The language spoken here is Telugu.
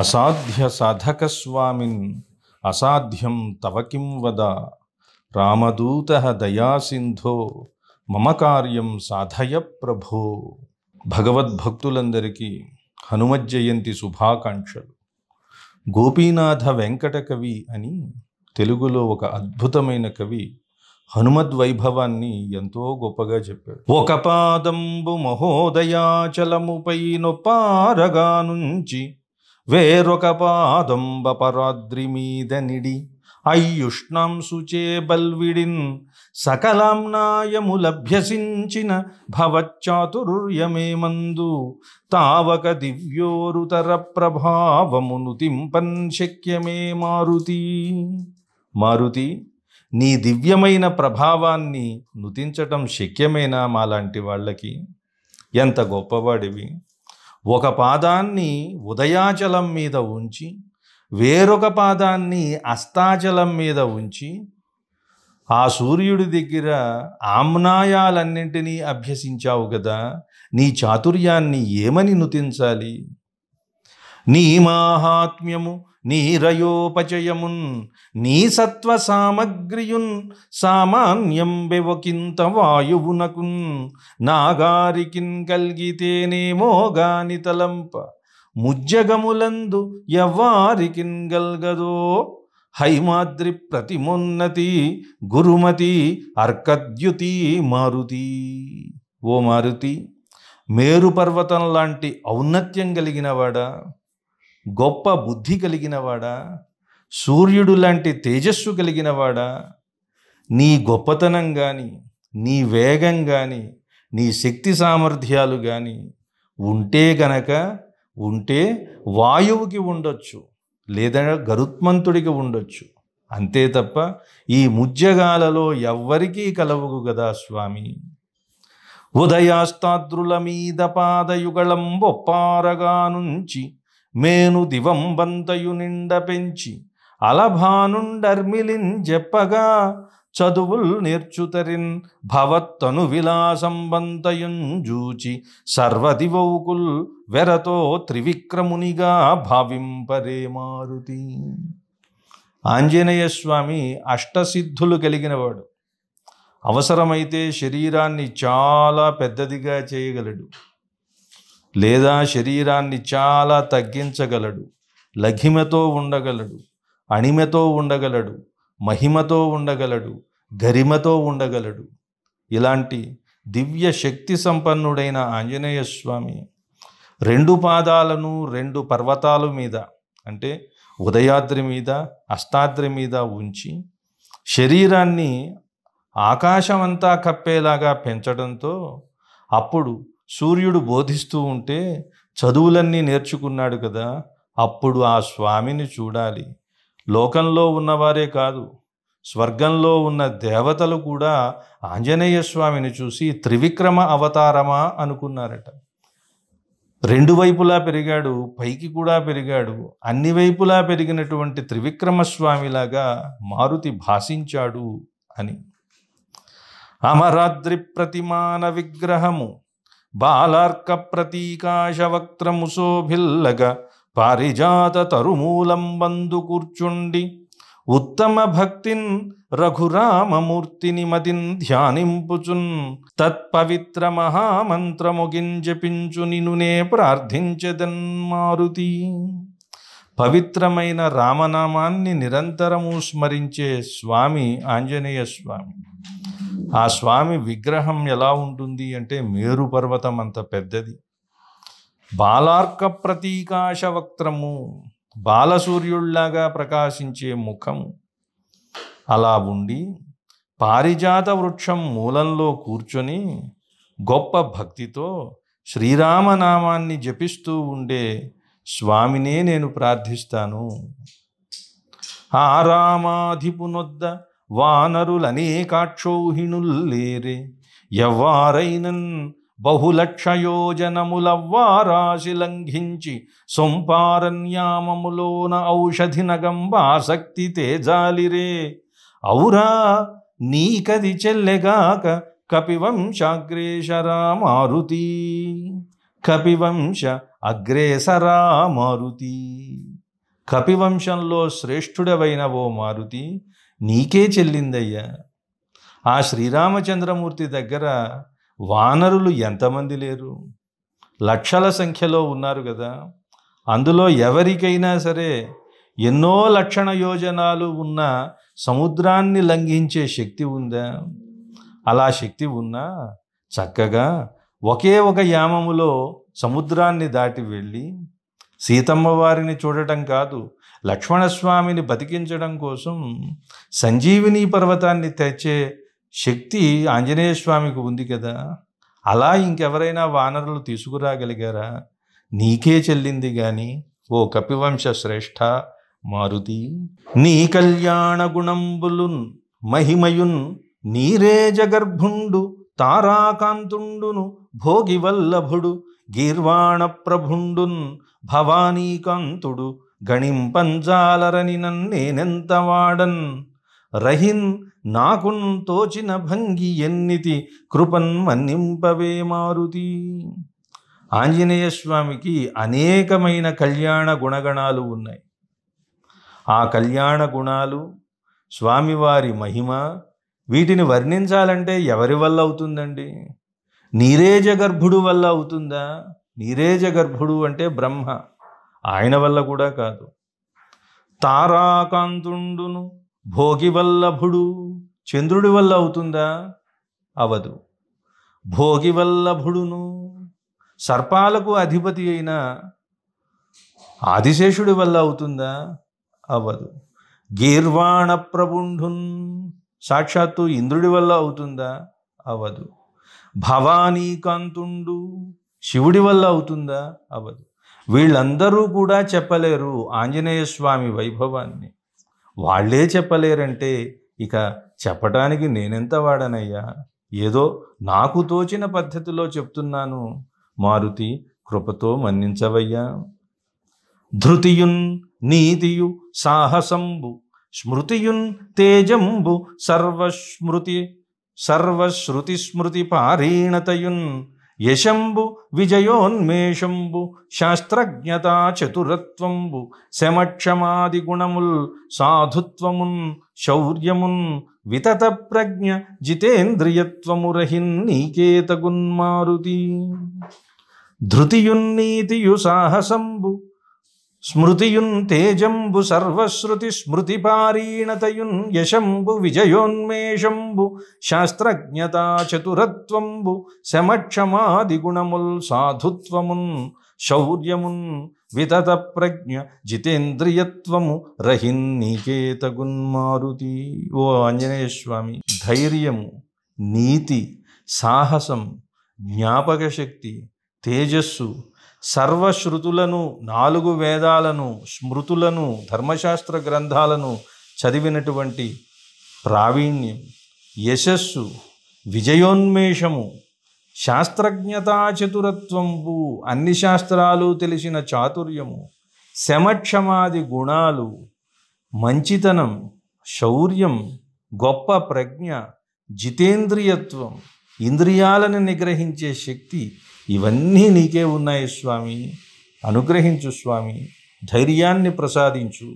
అసాధ్య సాధక స్వామిన్ అసాధ్యం తవకిం వద రామదూత దయాసింధో మమ కార్యం సాధయ ప్రభో భగవద్భక్తులందరికీ హనుమజ్జయంతి జయంతి శుభాకాంక్షలు గోపీనాథ వెంకట కవి అని తెలుగులో ఒక అద్భుతమైన కవి హనుమద్ వైభవాన్ని ఎంతో గొప్పగా చెప్పాడు ఒక పాదంబు మహోదయాచలముపై నొప్పారగా నుంచి వేరొక పాదంబ పరాద్రి మీద నిడి అయ్యుష్ణంసుచే బల్విడిన్ సకలాంనాయము లభ్యసించిన భవచ్చాతుర్యమేమందు తావక దివ్యోరుతర ప్రభావమును తింపన్ శక్యమే మారుతి మారుతి నీ దివ్యమైన ప్రభావాన్ని నుతించటం శక్యమేనా మాలాంటి వాళ్ళకి ఎంత గొప్పవాడివి ఒక పాదాన్ని ఉదయాచలం మీద ఉంచి వేరొక పాదాన్ని అస్తాచలం మీద ఉంచి ఆ సూర్యుడి దగ్గర ఆమ్నాయాలన్నింటినీ అభ్యసించావు కదా నీ చాతుర్యాన్ని ఏమని నుతించాలి నీ మాహాత్మ్యము నీరయోపచయమున్ నీ సత్వ సామగ్రియున్ సామాన్యంబెవకింత వాయువునకున్ నాగారికిన్ కలిగితేనేమో గాని తలంప ముజ్జగములందు ఎవ్వారికిన్ గల్గదో హైమాద్రి ప్రతిమున్నతి గురుమతి అర్కద్యుతి మారుతి ఓ మారుతి మేరు పర్వతం లాంటి ఔన్నత్యం కలిగినవాడా గొప్ప బుద్ధి కలిగినవాడా సూర్యుడు లాంటి తేజస్సు కలిగినవాడా నీ గొప్పతనం కానీ నీ వేగం కానీ నీ శక్తి సామర్థ్యాలు కానీ ఉంటే గనక ఉంటే వాయువుకి ఉండొచ్చు లేదా గరుత్మంతుడికి ఉండొచ్చు అంతే తప్ప ఈ ముజ్జగాలలో ఎవ్వరికీ కలవగు కదా స్వామి ఉదయాస్తాద్రుల మీద పాదయుగళం బొప్పారగా నుంచి మేను దివంబంతయు నిండ పెంచి అలభానుండర్మిలిన్ చెప్పగా చదువుల్ నేర్చుతరిన్ భవత్తను విలాసం బంతయున్ జూచి సర్వదివౌకుల్ వెరతో త్రివిక్రమునిగా భావింపరే మారుతి ఆంజనేయ స్వామి అష్టసిద్ధులు కలిగినవాడు అవసరమైతే శరీరాన్ని చాలా పెద్దదిగా చేయగలడు లేదా శరీరాన్ని చాలా తగ్గించగలడు లఘిమతో ఉండగలడు అణిమతో ఉండగలడు మహిమతో ఉండగలడు గరిమతో ఉండగలడు ఇలాంటి దివ్య శక్తి సంపన్నుడైన ఆంజనేయ స్వామి రెండు పాదాలను రెండు పర్వతాల మీద అంటే ఉదయాద్రి మీద అష్టాద్రి మీద ఉంచి శరీరాన్ని ఆకాశమంతా కప్పేలాగా పెంచడంతో అప్పుడు సూర్యుడు బోధిస్తూ ఉంటే చదువులన్నీ నేర్చుకున్నాడు కదా అప్పుడు ఆ స్వామిని చూడాలి లోకంలో ఉన్నవారే కాదు స్వర్గంలో ఉన్న దేవతలు కూడా ఆంజనేయ స్వామిని చూసి త్రివిక్రమ అవతారమా అనుకున్నారట రెండు వైపులా పెరిగాడు పైకి కూడా పెరిగాడు అన్ని వైపులా పెరిగినటువంటి త్రివిక్రమ స్వామిలాగా మారుతి భాషించాడు అని అమరాద్రి ప్రతిమాన విగ్రహము బాలార్కప్రతీకాశవక్త్రముశోభిల్లగ పారిజాత తరుమూలం బందు కూర్చుండి ఉత్తమ భక్తిన్ రఘురామమూర్తిని మదిన్ ధ్యానింపుచున్ తత్పవిత్ర జపించు నినునే ప్రార్థించదన్ మారుతి పవిత్రమైన రామనామాన్ని నిరంతరము స్మరించే స్వామి ఆంజనేయ స్వామి ఆ స్వామి విగ్రహం ఎలా ఉంటుంది అంటే మేరు పర్వతం అంత పెద్దది బాలార్క ప్రతీకాశ వక్త్రము బాలసూర్యుళ్లాగా ప్రకాశించే ముఖం అలా ఉండి పారిజాత వృక్షం మూలంలో కూర్చొని గొప్ప భక్తితో శ్రీరామనామాన్ని జపిస్తూ ఉండే స్వామినే నేను ప్రార్థిస్తాను ఆ రామాధిపునొద్ద వానరులనేకాక్షౌహిణుల్లేరే ఎవ్వారైనన్ బహులక్షయోజనములవ్వారాశి లంఘించి సొంపారన్యామములోన ఔషధి నగంబాసక్తి తేజాలిరే ఔరా నీకది చెల్లెగాక కపివంశాగ్రేసరా మారుతి కపివంశ అగ్రేసరా మారుతి కపివంశంలో శ్రేష్ఠుడవైన ఓ మారుతి నీకే చెల్లిందయ్యా ఆ శ్రీరామచంద్రమూర్తి దగ్గర వానరులు ఎంతమంది లేరు లక్షల సంఖ్యలో ఉన్నారు కదా అందులో ఎవరికైనా సరే ఎన్నో లక్షణ యోజనాలు ఉన్న సముద్రాన్ని లంఘించే శక్తి ఉందా అలా శక్తి ఉన్నా చక్కగా ఒకే ఒక యామములో సముద్రాన్ని దాటి వెళ్ళి సీతమ్మ వారిని చూడటం కాదు లక్ష్మణస్వామిని బతికించడం కోసం సంజీవిని పర్వతాన్ని తెచ్చే శక్తి ఆంజనేయ స్వామికి ఉంది కదా అలా ఇంకెవరైనా వానరులు తీసుకురాగలిగారా నీకే చెల్లింది గాని ఓ కపివంశ శ్రేష్ఠ మారుతి నీ కళ్యాణ గుణంబులున్ మహిమయున్ నీరే జగర్భుండు తారాకాంతుండును భోగివల్లభుడు గీర్వాణప్రభుండున్ భవానీకాంతుడు గణింపంజాలరని నన్నేనెంత వాడన్ రహిన్ నాకున్ తోచిన భంగి ఎన్నితి కృపన్ మన్నింపవే మారుతి ఆంజనేయ స్వామికి అనేకమైన కళ్యాణ గుణగణాలు ఉన్నాయి ఆ కళ్యాణ గుణాలు స్వామివారి మహిమ వీటిని వర్ణించాలంటే ఎవరి వల్ల అవుతుందండి నీరేజ గర్భుడు వల్ల అవుతుందా నీరేజ గర్భుడు అంటే బ్రహ్మ ఆయన వల్ల కూడా కాదు తారాకాంతుండును భోగి వల్లభుడు చంద్రుడి వల్ల అవుతుందా అవదు వల్లభుడును సర్పాలకు అధిపతి అయిన ఆదిశేషుడి వల్ల అవుతుందా అవదు గీర్వాణ సాక్షాత్తు ఇంద్రుడి వల్ల అవుతుందా అవదు భవానీ శివుడి వల్ల అవుతుందా అవదు వీళ్ళందరూ కూడా చెప్పలేరు ఆంజనేయ స్వామి వైభవాన్ని వాళ్ళే చెప్పలేరంటే ఇక చెప్పడానికి నేనెంత వాడనయ్యా ఏదో నాకు తోచిన పద్ధతిలో చెప్తున్నాను మారుతి కృపతో మన్నించవయ్యా ధృతియున్ నీతియు సాహసంబు స్మృతియున్ తేజంబు సర్వస్మృతి సర్వశ్రుతిస్మృతి పారీణతయున్ యశంబు విజయోన్మేషంబు శాస్త్రజ్ఞతా చతురత్వంబు శమక్షమాది గుణముల్ సాధుత్వమున్ శౌర్యమున్ వితత ప్రజ్ఞ జితేంద్రియత్వము రహిన్ నీకేతగున్మారుతి ధృతియున్నీతియు సాహసంబు స్మృతియున్ తేజంబు సర్వశ్రుతి స్మృతిపారీణతయున్ యశంబు విజయోన్మేషంబు శాస్త్రజ్ఞత చతురత్వంబు గుణముల్ సాధుత్వమున్ శౌర్యమున్ వితత ప్రజ్ఞ జితేంద్రియత్వము రహిన్ నీకేతగున్మారుతి ఓ ఆంజనేయ స్వామి ధైర్యము నీతి సాహసం జ్ఞాపక శక్తి తేజస్సు సర్వశ్రుతులను నాలుగు వేదాలను స్మృతులను ధర్మశాస్త్ర గ్రంథాలను చదివినటువంటి ప్రావీణ్యం యశస్సు విజయోన్మేషము శాస్త్రజ్ఞతాచతురత్వంబు అన్ని శాస్త్రాలు తెలిసిన చాతుర్యము శమక్షమాది గుణాలు మంచితనం శౌర్యం గొప్ప ప్రజ్ఞ జితేంద్రియత్వం ఇంద్రియాలను నిగ్రహించే శక్తి ఇవన్నీ నీకే ఉన్నాయి స్వామి అనుగ్రహించు స్వామి ధైర్యాన్ని ప్రసాదించు